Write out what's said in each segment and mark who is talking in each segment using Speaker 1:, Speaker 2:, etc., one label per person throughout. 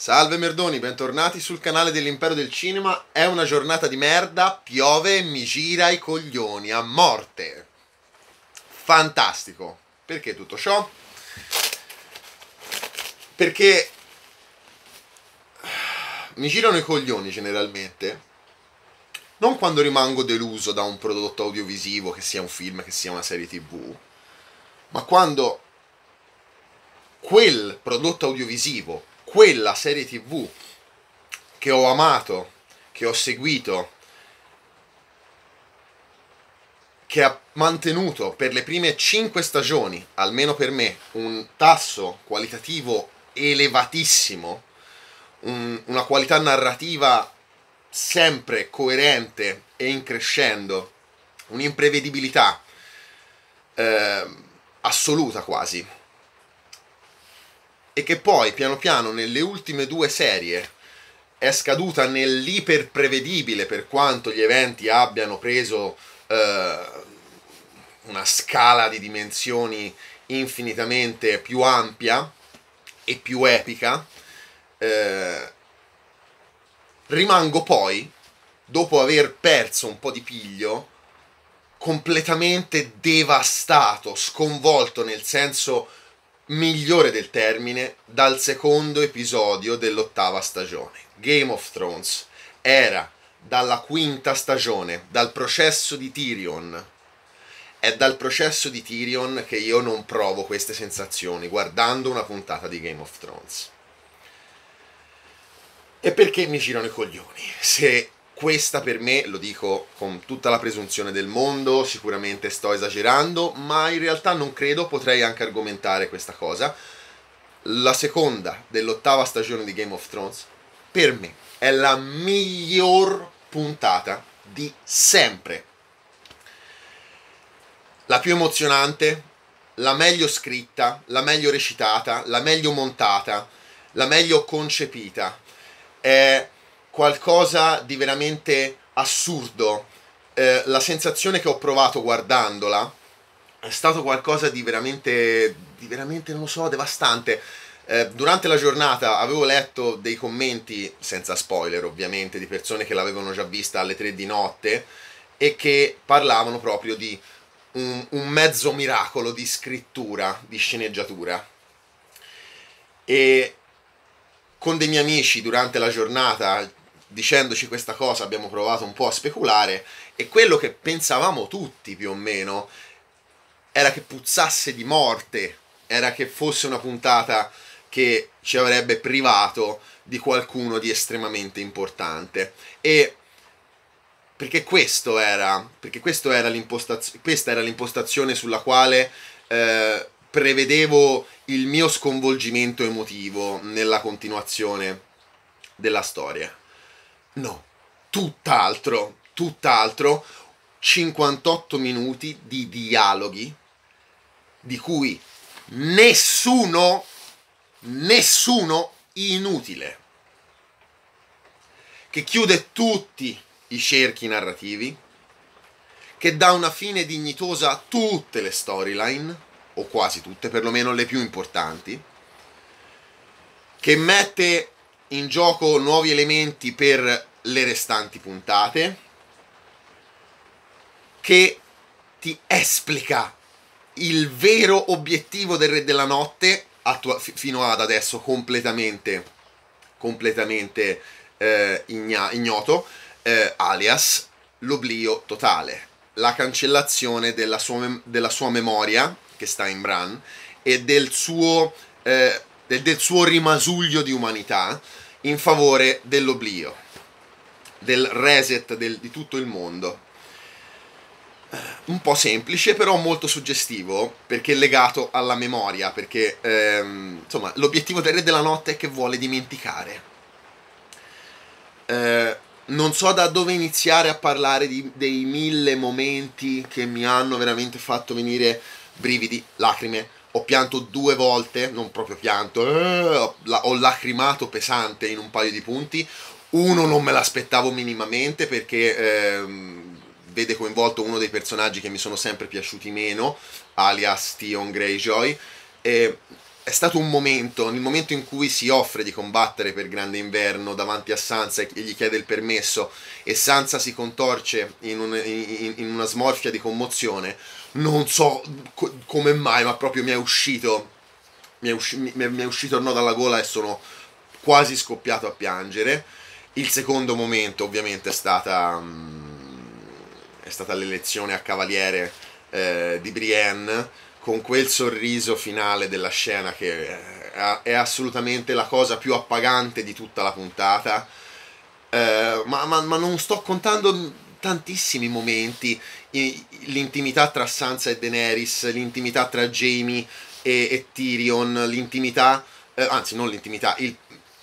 Speaker 1: Salve Merdoni, bentornati sul canale dell'Impero del Cinema. È una giornata di merda, piove e mi gira i coglioni a morte. Fantastico. Perché tutto ciò? Perché mi girano i coglioni generalmente. Non quando rimango deluso da un prodotto audiovisivo, che sia un film, che sia una serie tv, ma quando quel prodotto audiovisivo quella serie tv che ho amato, che ho seguito, che ha mantenuto per le prime 5 stagioni, almeno per me, un tasso qualitativo elevatissimo, un, una qualità narrativa sempre coerente e in crescendo, un'imprevedibilità eh, assoluta quasi e che poi piano piano nelle ultime due serie è scaduta nell'iperprevedibile per quanto gli eventi abbiano preso eh, una scala di dimensioni infinitamente più ampia e più epica, eh, rimango poi, dopo aver perso un po' di piglio, completamente devastato, sconvolto nel senso migliore del termine dal secondo episodio dell'ottava stagione. Game of Thrones era dalla quinta stagione, dal processo di Tyrion. È dal processo di Tyrion che io non provo queste sensazioni guardando una puntata di Game of Thrones. E perché mi girano i coglioni? Se questa per me, lo dico con tutta la presunzione del mondo, sicuramente sto esagerando, ma in realtà non credo, potrei anche argomentare questa cosa. La seconda dell'ottava stagione di Game of Thrones, per me, è la miglior puntata di sempre. La più emozionante, la meglio scritta, la meglio recitata, la meglio montata, la meglio concepita. È qualcosa di veramente assurdo. Eh, la sensazione che ho provato guardandola è stato qualcosa di veramente, di veramente non lo so, devastante. Eh, durante la giornata avevo letto dei commenti, senza spoiler ovviamente, di persone che l'avevano già vista alle tre di notte e che parlavano proprio di un, un mezzo miracolo di scrittura, di sceneggiatura. E con dei miei amici durante la giornata dicendoci questa cosa abbiamo provato un po' a speculare e quello che pensavamo tutti più o meno era che puzzasse di morte, era che fosse una puntata che ci avrebbe privato di qualcuno di estremamente importante e perché questo era, perché questo era questa era l'impostazione sulla quale eh, prevedevo il mio sconvolgimento emotivo nella continuazione della storia. No, tutt'altro, tutt'altro. 58 minuti di dialoghi di cui nessuno, nessuno inutile, che chiude tutti i cerchi narrativi, che dà una fine dignitosa a tutte le storyline, o quasi tutte, perlomeno le più importanti, che mette in gioco nuovi elementi per le restanti puntate che ti esplica il vero obiettivo del Re della Notte attua- fino ad adesso completamente, completamente eh, igna- ignoto, eh, alias l'oblio totale, la cancellazione della sua, mem- della sua, memoria, che sta in Bran, e del suo, eh, del, del suo rimasuglio di umanità in favore dell'oblio del reset del, di tutto il mondo. Un po' semplice, però molto suggestivo, perché legato alla memoria, perché ehm, insomma l'obiettivo del Re della Notte è che vuole dimenticare. Eh, non so da dove iniziare a parlare di, dei mille momenti che mi hanno veramente fatto venire brividi, lacrime, ho pianto due volte, non proprio pianto, eh, ho lacrimato pesante in un paio di punti, uno non me l'aspettavo minimamente perché ehm, vede coinvolto uno dei personaggi che mi sono sempre piaciuti meno, alias Tion Greyjoy. E è stato un momento, nel momento in cui si offre di combattere per Grande Inverno davanti a Sansa e gli chiede il permesso e Sansa si contorce in, un, in, in una smorfia di commozione, non so co- come mai, ma proprio mi è uscito, mi è, usci- mi è, mi è uscito il no dalla gola e sono quasi scoppiato a piangere. Il secondo momento ovviamente è stata, mm, è stata l'elezione a cavaliere eh, di Brienne con quel sorriso finale della scena che eh, è assolutamente la cosa più appagante di tutta la puntata. Eh, ma, ma, ma, non sto contando tantissimi momenti, l'intimità tra Sansa e Daenerys, l'intimità tra Jamie e, e Tyrion, l'intimità, eh, anzi non l'intimità, il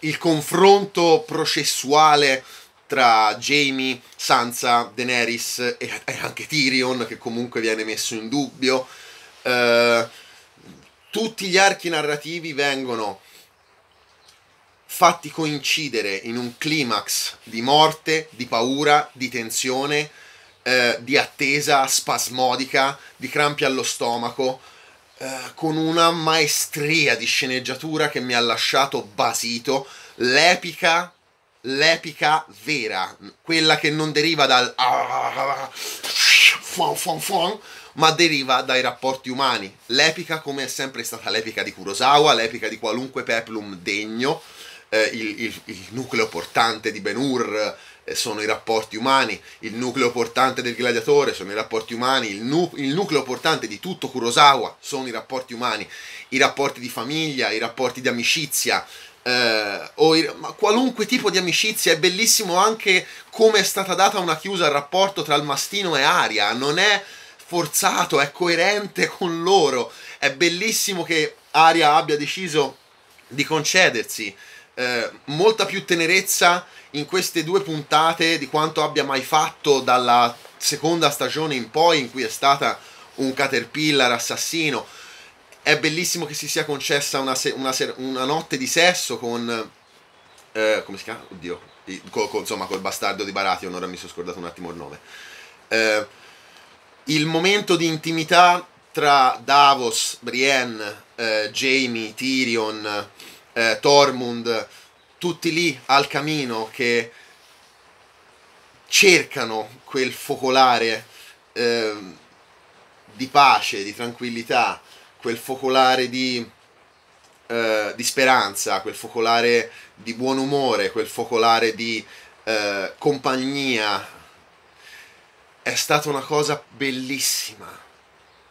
Speaker 1: il confronto processuale tra Jamie, Sansa, Daenerys e, anche Tyrion, che comunque viene messo in dubbio. Eh, tutti gli archi narrativi vengono fatti coincidere in un climax di morte, di paura, di tensione, eh, di attesa spasmodica, di crampi allo stomaco eh, con una maestria di sceneggiatura che mi ha lasciato basito, l'epica l'epica vera, quella che non deriva dal ma deriva dai rapporti umani. L'epica come è sempre stata l'epica di Kurosawa, l'epica di qualunque peplum degno, eh, il, il, il, nucleo portante di Ben Hur, eh, sono i rapporti umani, il nucleo portante del gladiatore sono i rapporti umani, il, nu- il, nucleo portante di tutto Kurosawa sono i rapporti umani, i rapporti di famiglia, i rapporti di amicizia, eh, i- ma qualunque tipo di amicizia, è bellissimo anche come è stata data una chiusa al rapporto tra il mastino e Aria, non è forzato, è coerente con loro, è bellissimo che Aria abbia deciso di concedersi eh, molta più tenerezza in queste due puntate di quanto abbia mai fatto dalla seconda stagione in poi in cui è stata un caterpillar assassino. È bellissimo che si sia concessa una, se- una, ser- una notte di sesso con... Eh, come si chiama? Oddio. Con, con, insomma, col bastardo di Barati, ora mi sono scordato un attimo il nome. Eh, il momento di intimità tra Davos, Brienne, eh, Jamie, Tyrion eh, Tormund, tutti lì al camino che cercano quel focolare eh, di pace, di tranquillità, quel focolare di, eh, di, speranza, quel focolare di buon umore, quel focolare di eh, compagnia. È stata una cosa bellissima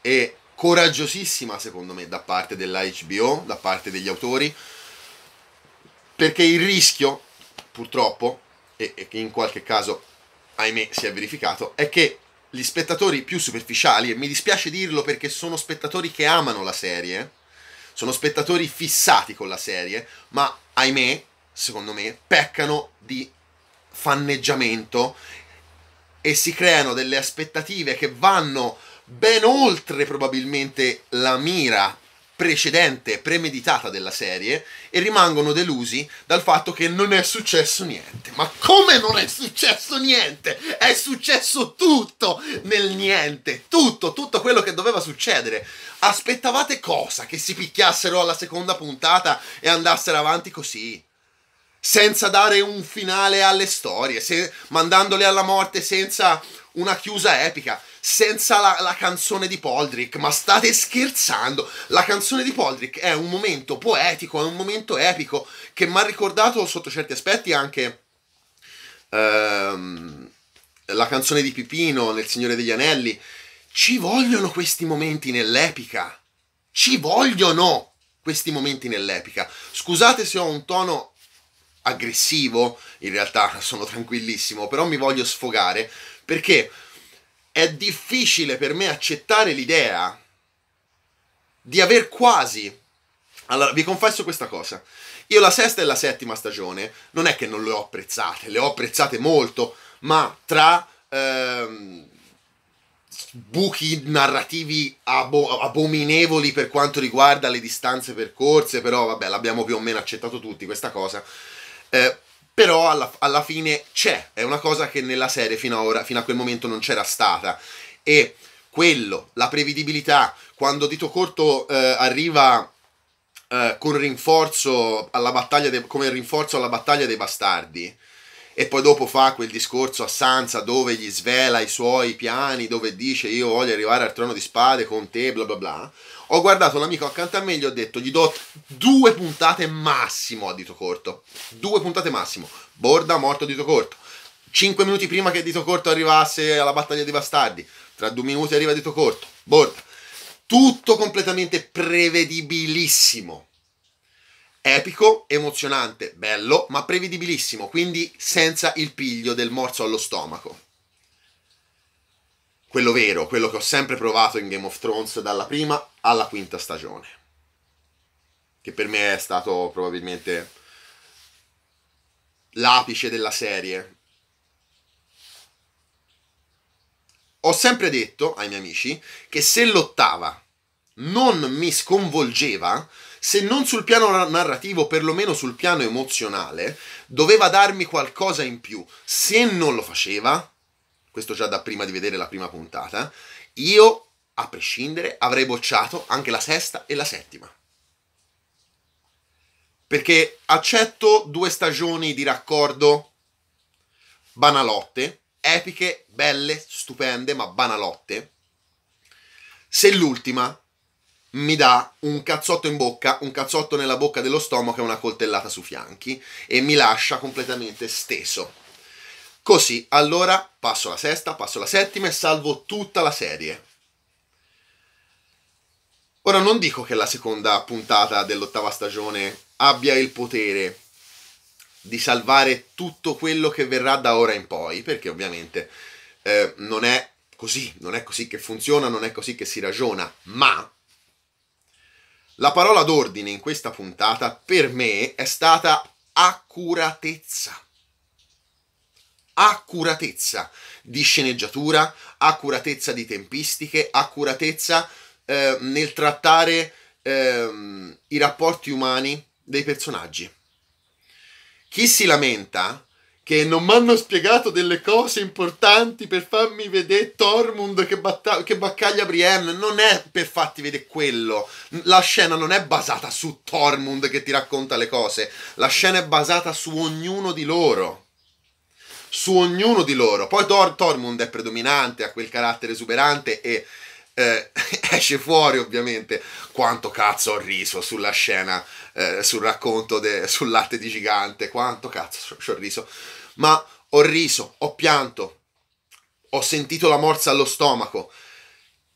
Speaker 1: e coraggiosissima secondo me da parte dell'HBO, da parte degli autori, perché il rischio, purtroppo, e, e in qualche caso, ahimè, si è verificato, è che gli spettatori più superficiali, e mi dispiace dirlo perché sono spettatori che amano la serie, sono spettatori fissati con la serie, ma ahimè, secondo me, peccano di fanneggiamento e si creano delle aspettative che vanno ben oltre probabilmente la mira precedente, premeditata della serie e rimangono delusi dal fatto che non è successo niente. Ma come non è successo niente? È successo tutto nel niente, tutto, tutto quello che doveva succedere. Aspettavate cosa? Che si picchiassero alla seconda puntata e andassero avanti così? senza dare un finale alle storie, se, mandandole alla morte senza una chiusa epica, senza la, la, canzone di Poldrick. Ma state scherzando! La canzone di Poldrick è un momento poetico, è un momento epico che mi ha ricordato sotto certi aspetti anche ehm, la canzone di Pipino nel Signore degli Anelli. Ci vogliono questi momenti nell'epica. Ci vogliono questi momenti nell'epica. Scusate se ho un tono aggressivo, in realtà sono tranquillissimo, però mi voglio sfogare perché è difficile per me accettare l'idea di aver quasi... Allora, vi confesso questa cosa. Io la sesta e la settima stagione non è che non le ho apprezzate, le ho apprezzate molto, ma tra ehm, buchi narrativi abo- abominevoli per quanto riguarda le distanze percorse, però vabbè, l'abbiamo più o meno accettato tutti questa cosa. Eh, però alla, alla, fine c'è, è una cosa che nella serie fino a, ora, fino a quel momento non c'era stata. E quello, la prevedibilità, quando Dito Corto eh, arriva eh, con rinforzo alla battaglia de- come rinforzo alla battaglia dei bastardi, e poi dopo fa quel discorso a Sansa dove gli svela i suoi piani, dove dice io voglio arrivare al trono di spade con te, bla bla bla. Ho guardato l'amico accanto a me e gli ho detto gli do due puntate massimo a dito corto. Due puntate massimo. Borda morto a dito corto. Cinque minuti prima che dito corto arrivasse alla battaglia dei bastardi. Tra due minuti arriva dito corto. Borda. Tutto completamente prevedibilissimo Epico, emozionante, bello, ma prevedibilissimo, quindi senza il piglio del morso allo stomaco. Quello vero, quello che ho sempre provato in Game of Thrones dalla prima alla quinta stagione. Che per me è stato probabilmente l'apice della serie. Ho sempre detto ai miei amici che se l'ottava non mi sconvolgeva, se non sul piano narrativo, perlomeno sul piano emozionale, doveva darmi qualcosa in più. Se non lo faceva, questo già da prima di vedere la prima puntata, io, a prescindere, avrei bocciato anche la sesta e la settima. Perché accetto due stagioni di raccordo banalotte, epiche, belle, stupende, ma banalotte. Se l'ultima mi dà un cazzotto in bocca, un cazzotto nella bocca dello stomaco e una coltellata sui fianchi e mi lascia completamente steso. Così, allora passo la sesta, passo la settima e salvo tutta la serie. Ora non dico che la seconda puntata dell'ottava stagione abbia il potere di salvare tutto quello che verrà da ora in poi, perché ovviamente eh, non è così, non è così che funziona, non è così che si ragiona, ma la parola d'ordine in questa puntata per me è stata accuratezza. Accuratezza di sceneggiatura, accuratezza di tempistiche, accuratezza eh, nel trattare eh, i rapporti umani dei personaggi. Chi si lamenta che non mi hanno spiegato delle cose importanti per farmi vedere Tormund che, batta- che baccaglia Brienne. Non è per farti vedere quello. La scena non è basata su Tormund che ti racconta le cose. La scena è basata su ognuno di loro. Su ognuno di loro. Poi Tor- Tormund è predominante, ha quel carattere esuberante e eh, esce fuori ovviamente quanto cazzo ho riso sulla scena, eh, sul racconto de, sul latte di gigante, quanto cazzo ci ho riso, ma ho riso, ho pianto, ho sentito la morsa allo stomaco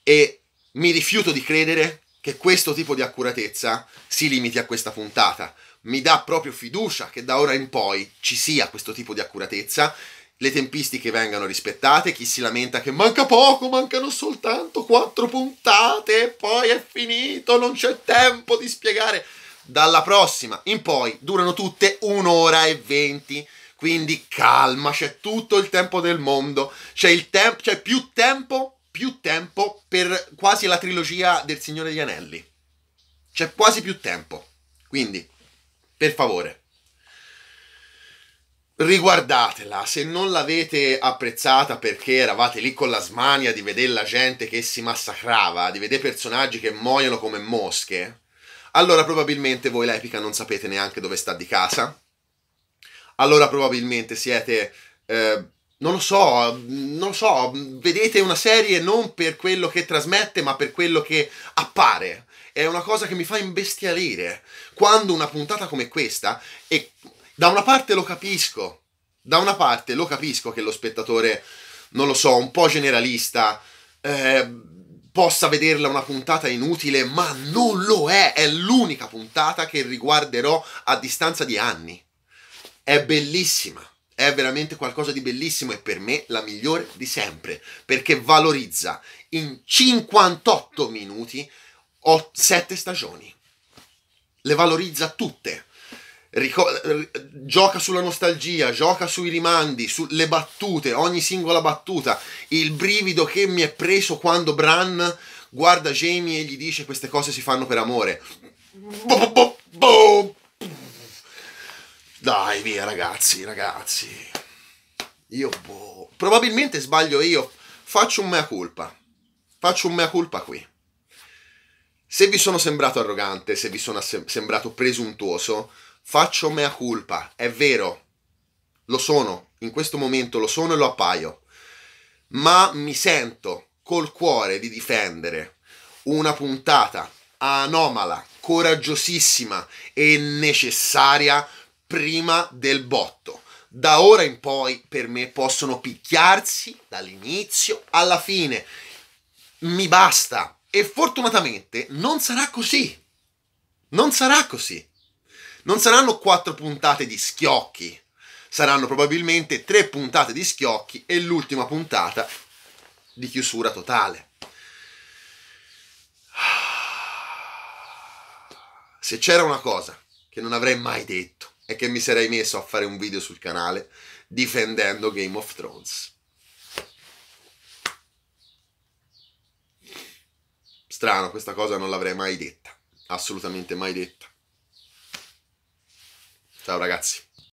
Speaker 1: e mi rifiuto di credere che questo tipo di accuratezza si limiti a questa puntata. Mi dà proprio fiducia che da ora in poi ci sia questo tipo di accuratezza le tempistiche vengano rispettate, chi si lamenta che manca poco, mancano soltanto quattro puntate e poi è finito, non c'è tempo di spiegare. Dalla prossima in poi durano tutte un'ora e venti, quindi calma, c'è tutto il tempo del mondo, c'è, il temp- c'è più tempo, più tempo per quasi la trilogia del Signore degli Anelli. C'è quasi più tempo. Quindi, per favore, riguardatela se non l'avete apprezzata perché eravate lì con la smania di vedere la gente che si massacrava, di vedere personaggi che muoiono come mosche, allora probabilmente voi l'epica non sapete neanche dove sta di casa. Allora probabilmente siete eh, non lo so, non lo so, vedete una serie non per quello che trasmette, ma per quello che appare. È una cosa che mi fa imbestialire. Quando una puntata come questa, e da una parte lo capisco, da una parte lo capisco che lo spettatore, non lo so, un po' generalista, eh, possa vederla una puntata inutile, ma non lo è, è l'unica puntata che riguarderò a distanza di anni. È bellissima, è veramente qualcosa di bellissimo e per me la migliore di sempre, perché valorizza in 58 minuti ho 7 stagioni. Le valorizza tutte Ricor- gioca sulla nostalgia, gioca sui rimandi, sulle battute, ogni singola battuta, il brivido che mi è preso quando Bran guarda Jamie e gli dice queste cose si fanno per amore. Dai via ragazzi, ragazzi. Io boh. Probabilmente sbaglio io. Faccio un mea culpa. Faccio un mea culpa qui. Se vi sono sembrato arrogante, se vi sono sembrato presuntuoso, Faccio mea culpa, è vero, lo sono, in questo momento lo sono e lo appaio, ma mi sento col cuore di difendere una puntata anomala, coraggiosissima e necessaria prima del botto. Da ora in poi per me possono picchiarsi dall'inizio alla fine. Mi basta. E fortunatamente non sarà così. Non sarà così non saranno quattro puntate di schiocchi, saranno probabilmente tre puntate di schiocchi e l'ultima puntata di chiusura totale. Se c'era una cosa che non avrei mai detto è che mi sarei messo a fare un video sul canale difendendo Game of Thrones. Strano, questa cosa non l'avrei mai detta, assolutamente mai detta. Ciao ragazzi.